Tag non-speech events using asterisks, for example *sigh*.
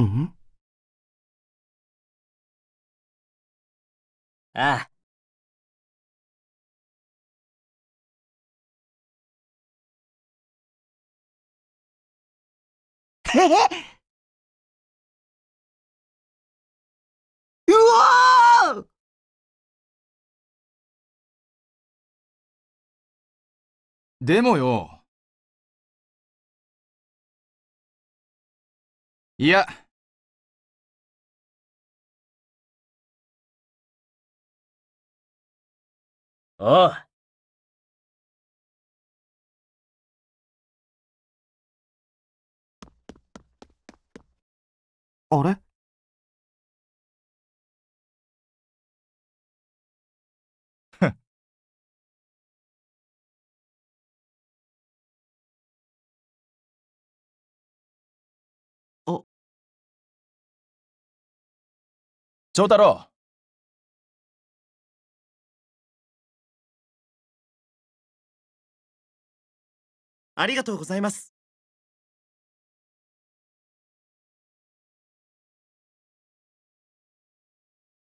んああ。え *laughs* うわでもよ。いや。おう。あれ長 *laughs* *laughs* 太郎ありがとうございます。